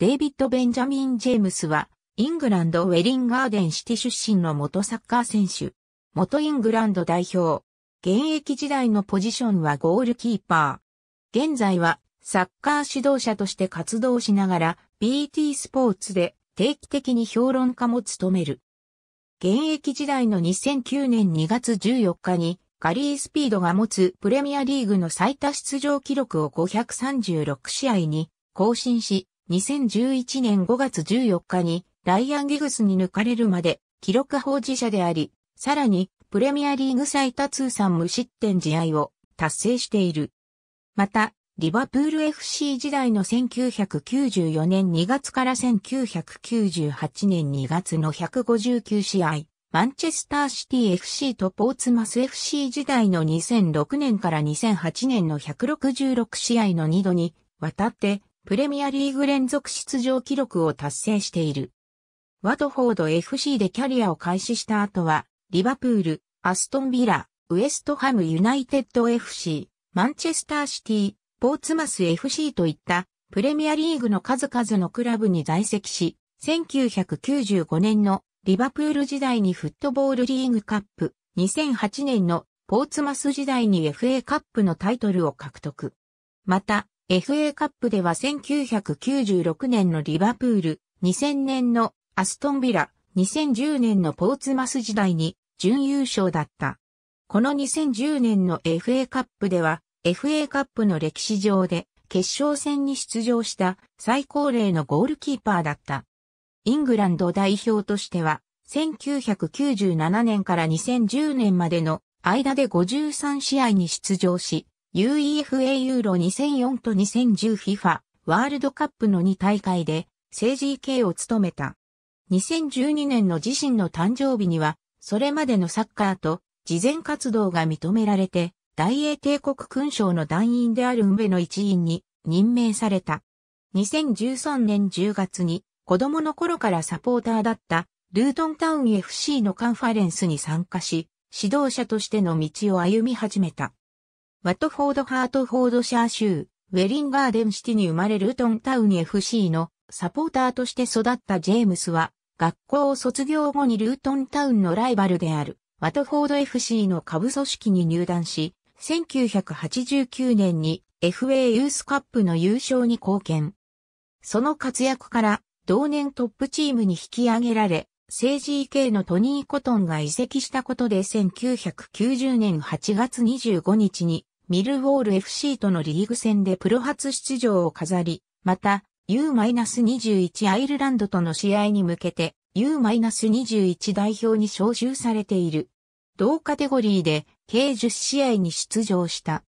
デイビッド・ベンジャミン・ジェームスは、イングランド・ウェリンガーデンシティ出身の元サッカー選手。元イングランド代表。現役時代のポジションはゴールキーパー。現在は、サッカー指導者として活動しながら、BT スポーツで定期的に評論家も務める。現役時代の2009年2月14日に、カリースピードが持つプレミアリーグの最多出場記録を536試合に更新し、2011年5月14日にライアン・ギグスに抜かれるまで記録保持者であり、さらにプレミアリーグ最多通算無失点試合を達成している。また、リバプール FC 時代の1994年2月から1998年2月の159試合、マンチェスターシティ FC とポーツマス FC 時代の2006年から2008年の166試合の2度にわたってプレミアリーグ連続出場記録を達成している。ワトフォード FC でキャリアを開始した後は、リバプール、アストンビラ、ウエストハムユナイテッド FC、マンチェスターシティ、ポーツマス FC といったプレミアリーグの数々のクラブに在籍し、1995年のリバプール時代にフットボールリーグカップ、2008年のポーツマス時代に FA カップのタイトルを獲得。また、FA カップでは1996年のリバプール、2000年のアストンビラ、2010年のポーツマス時代に準優勝だった。この2010年の FA カップでは FA カップの歴史上で決勝戦に出場した最高齢のゴールキーパーだった。イングランド代表としては1997年から2010年までの間で53試合に出場し、UEFA ユーロ2004と 2010FIFA ワールドカップの2大会で政治系を務めた。2012年の自身の誕生日には、それまでのサッカーと事前活動が認められて、大英帝国勲章の団員である運ベの一員に任命された。2013年10月に子供の頃からサポーターだったルートンタウン FC のカンファレンスに参加し、指導者としての道を歩み始めた。ワトフォード・ハートフォードシャー州、ウェリンガーデンシティに生まれルートンタウン FC のサポーターとして育ったジェームスは、学校を卒業後にルートンタウンのライバルである、ワトフォード FC の下部組織に入団し、1989年に FA ユースカップの優勝に貢献。その活躍から、同年トップチームに引き上げられ、政治系のトニー・コトンが移籍したことで1990年8月25日にミルウォール FC とのリーグ戦でプロ初出場を飾り、また、U-21 アイルランドとの試合に向けて U-21 代表に招集されている。同カテゴリーで計10試合に出場した。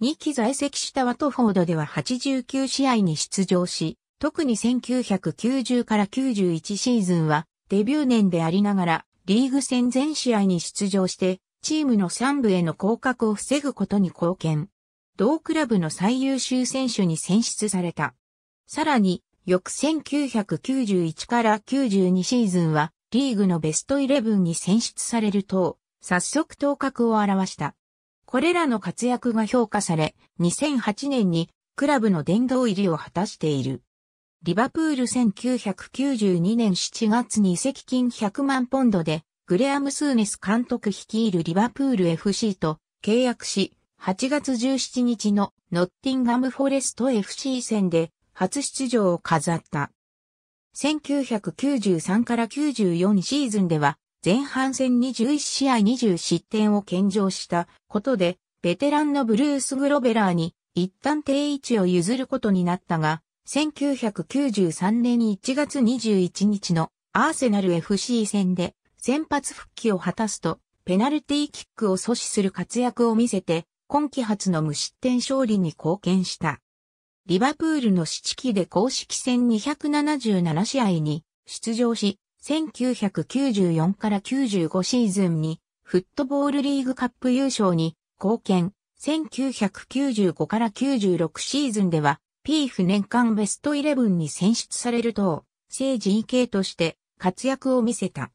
2期在籍したワトフォードでは89試合に出場し、特に1990から91シーズンはデビュー年でありながらリーグ戦全試合に出場してチームの3部への降格を防ぐことに貢献。同クラブの最優秀選手に選出された。さらに、翌1991から92シーズンは、リーグのベストイレブンに選出されると、早速頭角を表した。これらの活躍が評価され、2008年にクラブの殿堂入りを果たしている。リバプール1992年7月に移籍金100万ポンドでグレアム・スーネス監督率いるリバプール FC と契約し、8月17日のノッティンガム・フォレスト FC 戦で初出場を飾った。1993から94シーズンでは前半戦21試合20失点を献上したことでベテランのブルース・グロベラーに一旦定位置を譲ることになったが1993年1月21日のアーセナル FC 戦で先発復帰を果たすと、ペナルティーキックを阻止する活躍を見せて、今季初の無失点勝利に貢献した。リバプールの七期で公式戦277試合に出場し、1994から95シーズンにフットボールリーグカップ優勝に貢献、1995から96シーズンでは PF 年間ベストイレブンに選出されると、聖人 k として活躍を見せた。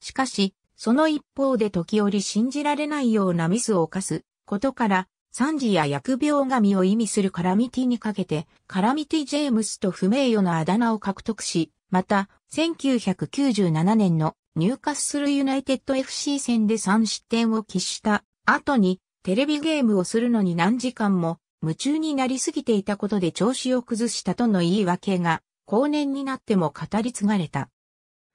しかし、その一方で時折信じられないようなミスを犯すことから、惨事や疫病神を意味するカラミティにかけて、カラミティ・ジェームスと不名誉なあだ名を獲得し、また、1997年のニューカッスルユナイテッド FC 戦で3失点を喫した後に、テレビゲームをするのに何時間も夢中になりすぎていたことで調子を崩したとの言い訳が、後年になっても語り継がれた。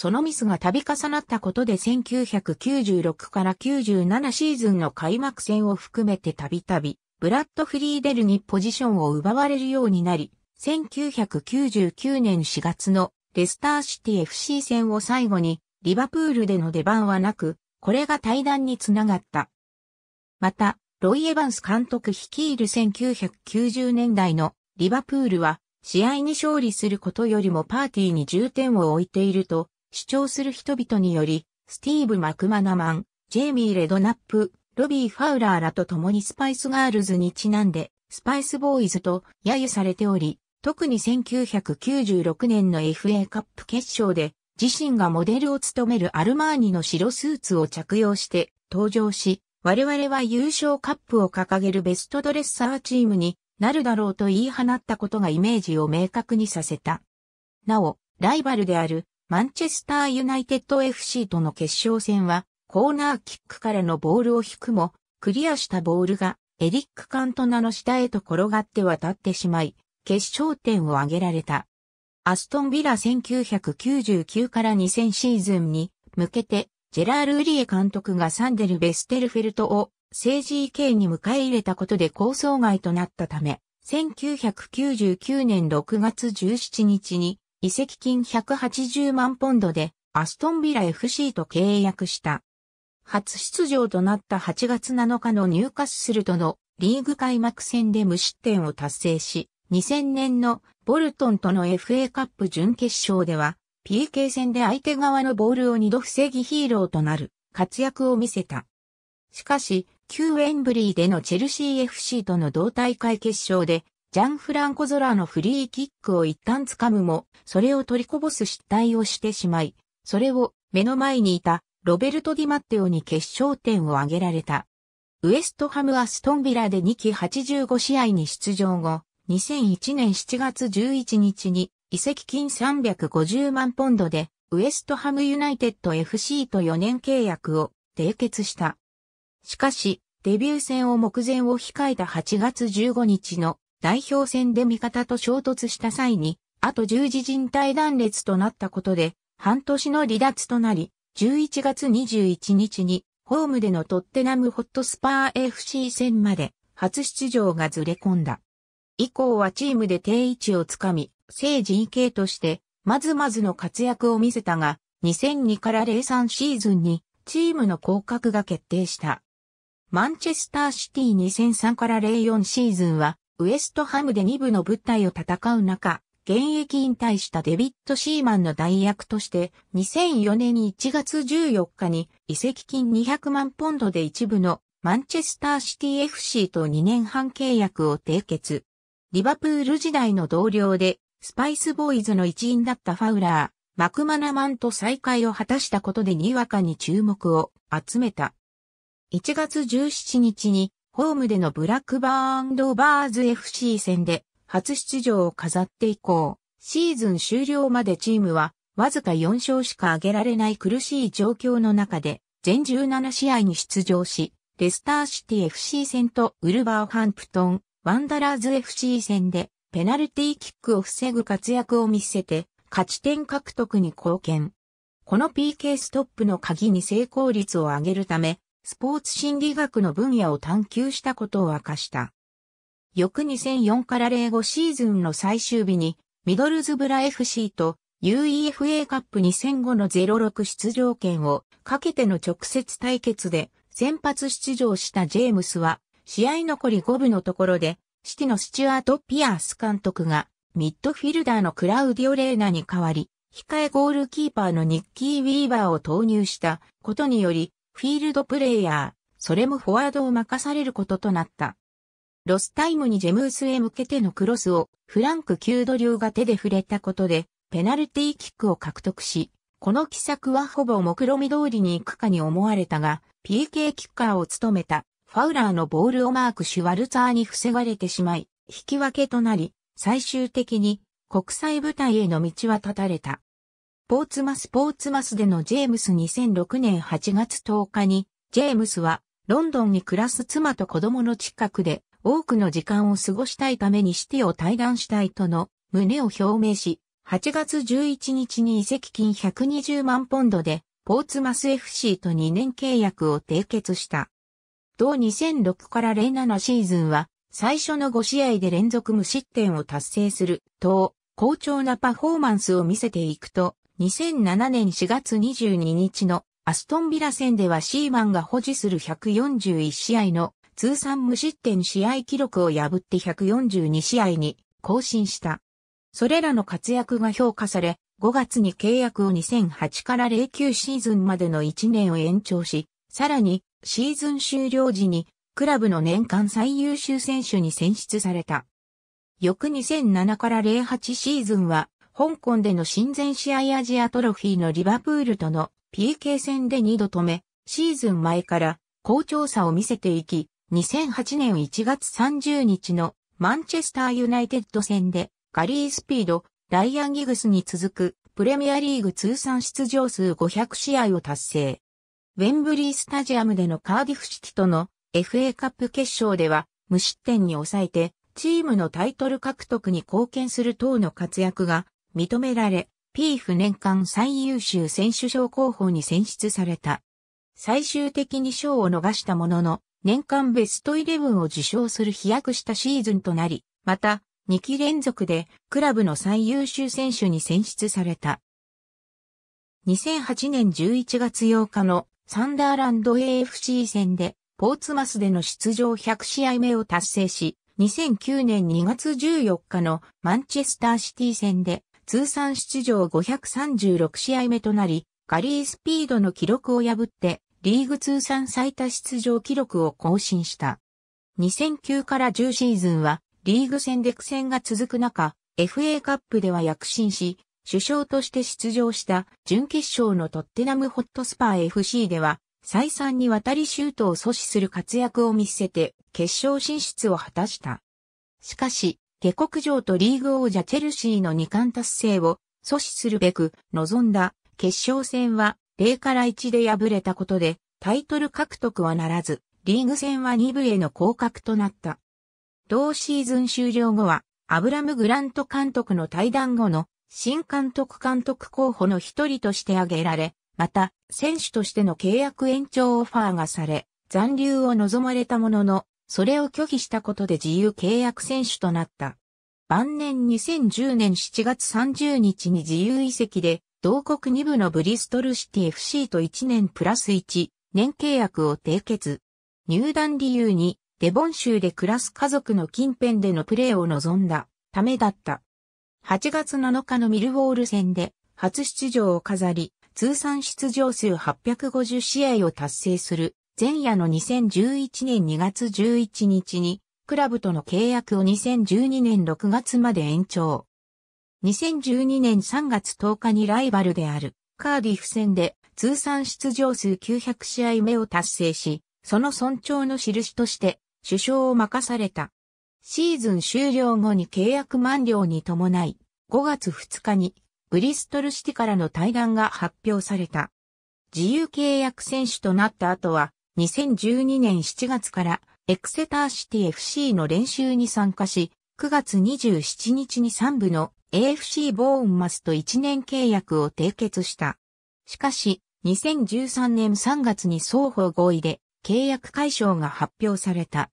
そのミスが度重なったことで1996から97シーズンの開幕戦を含めてたびたび、ブラッド・フリーデルにポジションを奪われるようになり、1999年4月のレスターシティ FC 戦を最後に、リバプールでの出番はなく、これが対談につながった。また、ロイ・エヴァンス監督率いる1990年代のリバプールは、試合に勝利することよりもパーティーに重点を置いていると、主張する人々により、スティーブ・マクマナマン、ジェイミー・レドナップ、ロビー・ファウラーらと共にスパイスガールズにちなんで、スパイスボーイズと揶揄されており、特に1996年の FA カップ決勝で、自身がモデルを務めるアルマーニの白スーツを着用して登場し、我々は優勝カップを掲げるベストドレッサーチームになるだろうと言い放ったことがイメージを明確にさせた。なお、ライバルであるマンチェスターユナイテッド FC との決勝戦は、コーナーキックからのボールを引くも、クリアしたボールが、エリック・カントナの下へと転がって渡ってしまい、決勝点を挙げられた。アストンビラ1999から2000シーズンに向けて、ジェラール・ウリエ監督がサンデル・ベステルフェルトを政治家に迎え入れたことで構想外となったため、1999年6月17日に移籍金180万ポンドでアストンビラ FC と契約した。初出場となった8月7日の入荷するとのリーグ開幕戦で無失点を達成し、2000年のボルトンとの FA カップ準決勝では、PK 戦で相手側のボールを二度防ぎヒーローとなる活躍を見せた。しかし、旧エンブリーでのチェルシー FC との同大会決勝でジャンフランコ・ゾラのフリーキックを一旦掴むも、それを取りこぼす失態をしてしまい、それを目の前にいたロベルト・ディマッテオに決勝点を挙げられた。ウエストハム・アストンビラで2期85試合に出場後、2001年7月11日に移籍金350万ポンドでウエストハム・ユナイテッド FC と4年契約を締結した。しかし、デビュー戦を目前を控えた8月15日の代表戦で味方と衝突した際に、あと十字人体断裂となったことで、半年の離脱となり、11月21日に、ホームでのトッテナムホットスパー FC 戦まで、初出場がずれ込んだ。以降はチームで定位置をつかみ、正 GK として、まずまずの活躍を見せたが、2002から03シーズンに、チームの降格が決定した。マンチェスターシティ2003から04シーズンは、ウエストハムで2部の部隊を戦う中、現役引退したデビッド・シーマンの代役として、2004年1月14日に移籍金200万ポンドで一部のマンチェスターシティ FC と2年半契約を締結。リバプール時代の同僚で、スパイスボーイズの一員だったファウラー、マクマナマンと再会を果たしたことでにわかに注目を集めた。1月17日にホームでのブラックバーンドバーズ FC 戦で初出場を飾って以降、シーズン終了までチームはわずか4勝しか挙げられない苦しい状況の中で全17試合に出場し、レスターシティ FC 戦とウルバーハンプトン、ワンダラーズ FC 戦でペナルティーキックを防ぐ活躍を見せて勝ち点獲得に貢献。この PK ストップの鍵に成功率を上げるため、スポーツ心理学の分野を探求したことを明かした。翌2004から05シーズンの最終日に、ミドルズブラ FC と UEFA カップ2005の06出場権をかけての直接対決で先発出場したジェームスは、試合残り5分のところで、シティのスチュアート・ピアース監督が、ミッドフィルダーのクラウディオ・レーナに代わり、控えゴールキーパーのニッキー・ウィーバーを投入したことにより、フィールドプレイヤー、それもフォワードを任されることとなった。ロスタイムにジェムースへ向けてのクロスをフランク・キュードが手で触れたことで、ペナルティーキックを獲得し、この奇策はほぼ目論見通りに行くかに思われたが、PK キッカーを務めたファウラーのボールをマークシュワルツァーに防がれてしまい、引き分けとなり、最終的に国際舞台への道は断たれた。ポーツマスポーツマスでのジェームス2006年8月10日に、ジェームスはロンドンに暮らす妻と子供の近くで多くの時間を過ごしたいためにシティを退団したいとの胸を表明し、8月11日に移籍金120万ポンドでポーツマス FC と2年契約を締結した。同2006から07シーズンは最初の5試合で連続無失点を達成すると好調なパフォーマンスを見せていくと2007年4月22日のアストンビラ戦ではシーマンが保持する141試合の通算無失点試合記録を破って142試合に更新した。それらの活躍が評価され、5月に契約を2008から09シーズンまでの1年を延長し、さらにシーズン終了時にクラブの年間最優秀選手に選出された。翌2007から08シーズンは香港での親善試合アジアトロフィーのリバプールとの PK 戦で2度止め、シーズン前から好調さを見せていき、2008年1月30日のマンチェスターユナイテッド戦でガリースピード、ライアン・ギグスに続くプレミアリーグ通算出場数500試合を達成。ウェンブリースタジアムでのカーディフシティとの FA カップ決勝では無失点に抑えてチームのタイトル獲得に貢献する等の活躍が認められ、ピーフ年間最優秀選手賞候補に選出された。最終的に賞を逃したものの、年間ベストイレブンを受賞する飛躍したシーズンとなり、また、2期連続でクラブの最優秀選手に選出された。2008年11月8日のサンダーランド AFC 戦で、ポーツマスでの出場100試合目を達成し、2009年2月14日のマンチェスターシティ戦で通算出場536試合目となり、ガリースピードの記録を破って、リーグ通算最多出場記録を更新した。2009から10シーズンは、リーグ戦で苦戦が続く中、FA カップでは躍進し、首相として出場した準決勝のトッテナムホットスパー FC では、再三にわたりシュートを阻止する活躍を見せて、決勝進出を果たした。しかし、下国上とリーグ王者チェルシーの2冠達成を阻止するべく臨んだ決勝戦は0から1で敗れたことでタイトル獲得はならず、リーグ戦は2部への降格となった。同シーズン終了後は、アブラム・グラント監督の対談後の新監督監督候補の一人として挙げられ、また、選手としての契約延長オファーがされ、残留を望まれたものの、それを拒否したことで自由契約選手となった。晩年2010年7月30日に自由移籍で、同国2部のブリストルシティ FC と1年プラス1年契約を締結。入団理由に、デボン州で暮らす家族の近辺でのプレーを望んだためだった。8月7日のミルウォール戦で初出場を飾り、通算出場数850試合を達成する前夜の2011年2月11日に、クラブとの契約を2012年6月まで延長。2012年3月10日にライバルであるカーディフ戦で通算出場数900試合目を達成し、その尊重の印として首相を任された。シーズン終了後に契約満了に伴い、5月2日にブリストルシティからの対談が発表された。自由契約選手となった後は、2012年7月からエクセターシティ FC の練習に参加し、9月27日に3部の AFC ボーンマスと1年契約を締結した。しかし、2013年3月に双方合意で契約解消が発表された。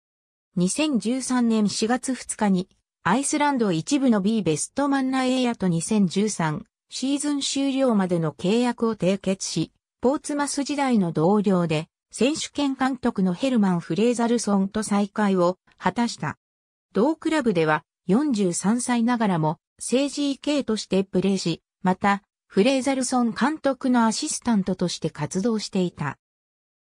2013年4月2日にアイスランド一部の B ベストマンナエイヤと2013シーズン終了までの契約を締結し、ポーツマス時代の同僚で選手権監督のヘルマン・フレーザルソンと再会を果たした。同クラブでは43歳ながらも政治家としてプレーし、また、フレーザルソン監督のアシスタントとして活動していた。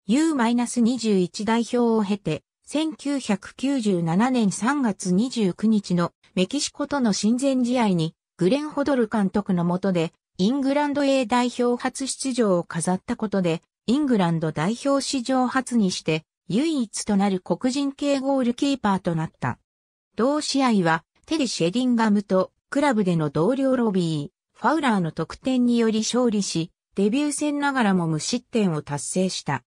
U-21 代表を経て、1997年3月29日のメキシコとの親善試合にグレン・ホドル監督の下でイングランド A 代表初出場を飾ったことでイングランド代表史上初にして唯一となる黒人系ゴールキーパーとなった。同試合はテリ・シェディンガムとクラブでの同僚ロビー、ファウラーの得点により勝利し、デビュー戦ながらも無失点を達成した。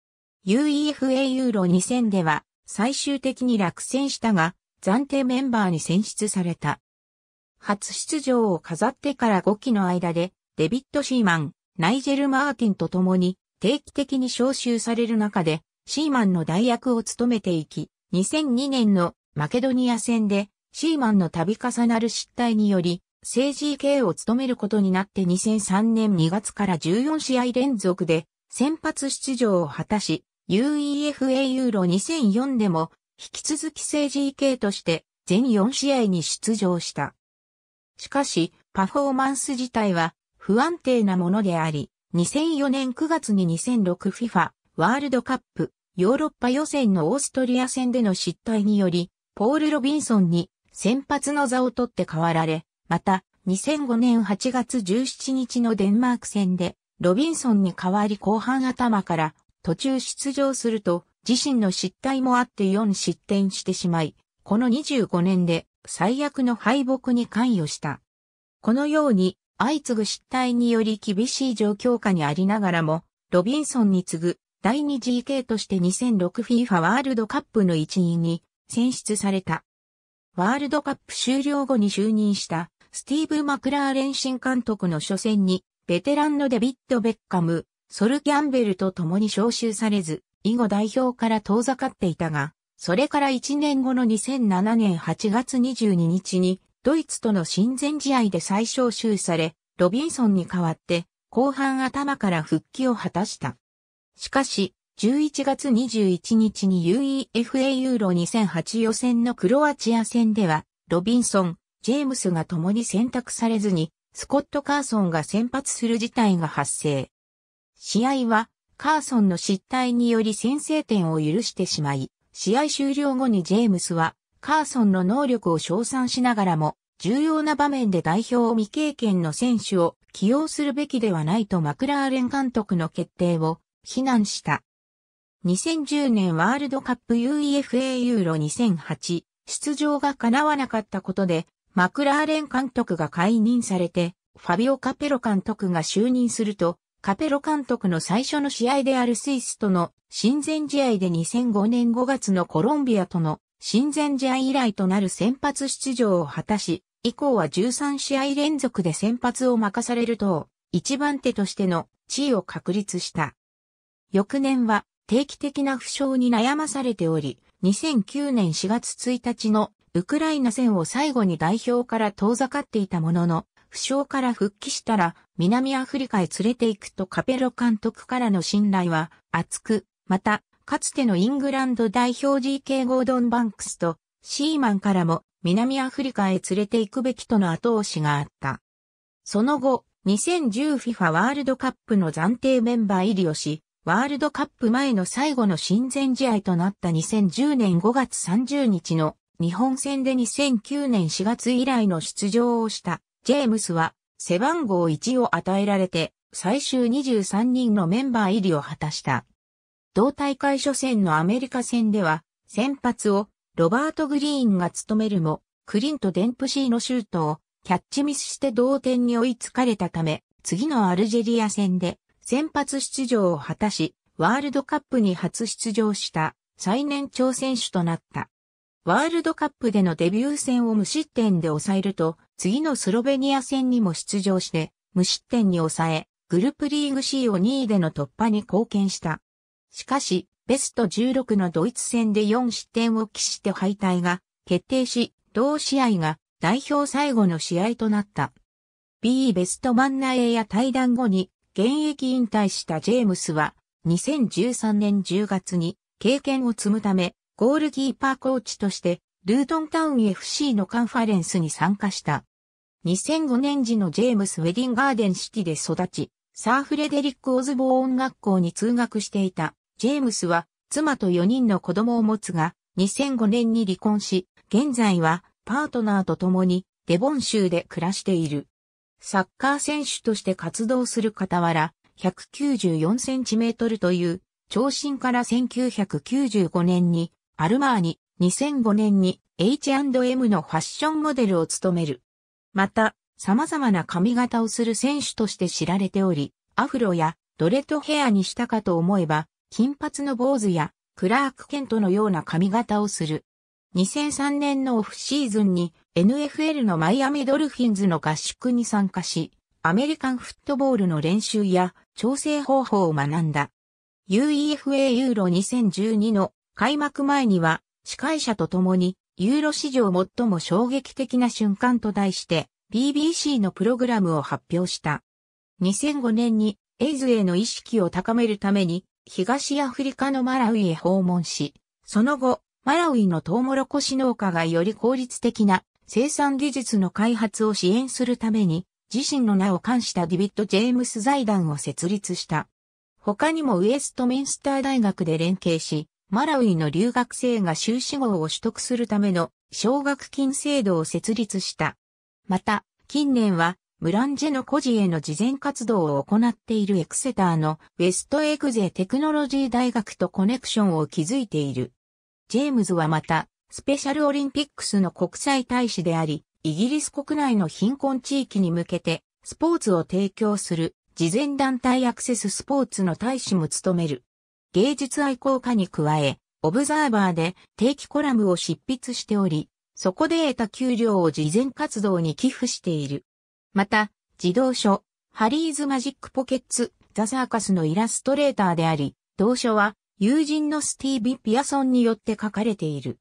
UEFA ユーロ2000では最終的に落選したが、暫定メンバーに選出された。初出場を飾ってから5期の間で、デビッド・シーマン、ナイジェル・マーティンと共に定期的に招集される中で、シーマンの代役を務めていき、2002年のマケドニア戦で、シーマンの度重なる失態により、政治系を務めることになって2003年2月から14試合連続で先発出場を果たし、UEFA ユーロ2004でも引き続き政治系として全4試合に出場した。しかし、パフォーマンス自体は不安定なものであり、2004年9月に 2006FIFA ワールドカップヨーロッパ予選のオーストリア戦での失態により、ポール・ロビンソンに先発の座を取って代わられ、また2005年8月17日のデンマーク戦で、ロビンソンに代わり後半頭から途中出場すると、自身の失態もあって4失点してしまい、この25年で最悪の敗北に関与した。このように相次ぐ失態により厳しい状況下にありながらも、ロビンソンに次ぐ第 2GK として 2006FIFA ワールドカップの一員に選出された。ワールドカップ終了後に就任したスティーブ・マクラーレン新監督の初戦にベテランのデビッド・ベッカム、ソル・ギャンベルと共に招集されず、以後代表から遠ざかっていたが、それから1年後の2007年8月22日にドイツとの親善試合で再招集され、ロビンソンに代わって、後半頭から復帰を果たした。しかし、11月21日に UEFA ユーロ2008予選のクロアチア戦では、ロビンソン、ジェームスが共に選択されずに、スコット・カーソンが先発する事態が発生。試合は、カーソンの失態により先制点を許してしまい、試合終了後にジェームスはカーソンの能力を称賛しながらも、重要な場面で代表未経験の選手を起用するべきではないとマクラーレン監督の決定を非難した。2010年ワールドカップ UEFA ユーロ2008出場が叶わなかったことで、マクラーレン監督が解任されて、ファビオ・カペロ監督が就任すると、カペロ監督の最初の試合であるスイスとの親善試合で2005年5月のコロンビアとの親善試合以来となる先発出場を果たし、以降は13試合連続で先発を任されると、一番手としての地位を確立した。翌年は定期的な負傷に悩まされており、2009年4月1日のウクライナ戦を最後に代表から遠ざかっていたものの、負傷から復帰したら南アフリカへ連れて行くとカペロ監督からの信頼は厚く、またかつてのイングランド代表 GK ゴードン・バンクスとシーマンからも南アフリカへ連れて行くべきとの後押しがあった。その後、2010FIFA ワールドカップの暫定メンバー入りをし、ワールドカップ前の最後の親善試合となった2010年5月30日の日本戦で2009年4月以来の出場をしたジェームスは背番号1を与えられて最終23人のメンバー入りを果たした。同大会初戦のアメリカ戦では、先発をロバート・グリーンが務めるも、クリント・デンプシーのシュートをキャッチミスして同点に追いつかれたため、次のアルジェリア戦で先発出場を果たし、ワールドカップに初出場した最年長選手となった。ワールドカップでのデビュー戦を無失点で抑えると、次のスロベニア戦にも出場して、無失点に抑え、グループリーグ C を2位での突破に貢献した。しかし、ベスト16のドイツ戦で4失点を期して敗退が決定し、同試合が代表最後の試合となった。B ベストマンナーや対談後に現役引退したジェームスは2013年10月に経験を積むためゴールキーパーコーチとしてルートンタウン FC のカンファレンスに参加した。2005年時のジェームス・ウェディンガーデンシティで育ち、サー・フレデリック・オズボーン学校に通学していた。ジェームスは妻と4人の子供を持つが、2005年に離婚し、現在はパートナーと共にデボン州で暮らしている。サッカー選手として活動する傍ら、194センチメートルという長身から1995年にアルマーニ、2005年に H&M のファッションモデルを務める。また、様々な髪型をする選手として知られており、アフロやドレッドヘアにしたかと思えば、金髪の坊主や、クラーク・ケントのような髪型をする。2003年のオフシーズンに NFL のマイアミドルフィンズの合宿に参加し、アメリカンフットボールの練習や調整方法を学んだ。UEFA ユーロ2012の開幕前には司会者と共にユーロ史上最も衝撃的な瞬間と題して BBC のプログラムを発表した。2005年にエイズへの意識を高めるために東アフリカのマラウイへ訪問し、その後、マラウイのトウモロコシ農家がより効率的な生産技術の開発を支援するために、自身の名を冠したディビット・ジェームス財団を設立した。他にもウエストミンスター大学で連携し、マラウイの留学生が修士号を取得するための奨学金制度を設立した。また、近年はムランジェの孤児への慈善活動を行っているエクセターのウェストエグゼテクノロジー大学とコネクションを築いている。ジェームズはまた、スペシャルオリンピックスの国際大使であり、イギリス国内の貧困地域に向けて、スポーツを提供する、慈善団体アクセススポーツの大使も務める。芸術愛好家に加え、オブザーバーで定期コラムを執筆しており、そこで得た給料を慈善活動に寄付している。また、児童書、ハリーズマジックポケッツ、ザ・サーカスのイラストレーターであり、同書は友人のスティービ・ピアソンによって書かれている。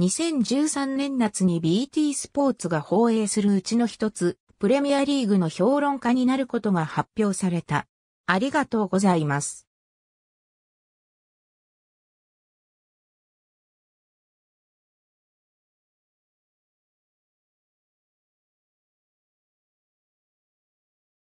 2013年夏に BT スポーツが放映するうちの一つ、プレミアリーグの評論家になることが発表された。ありがとうございます。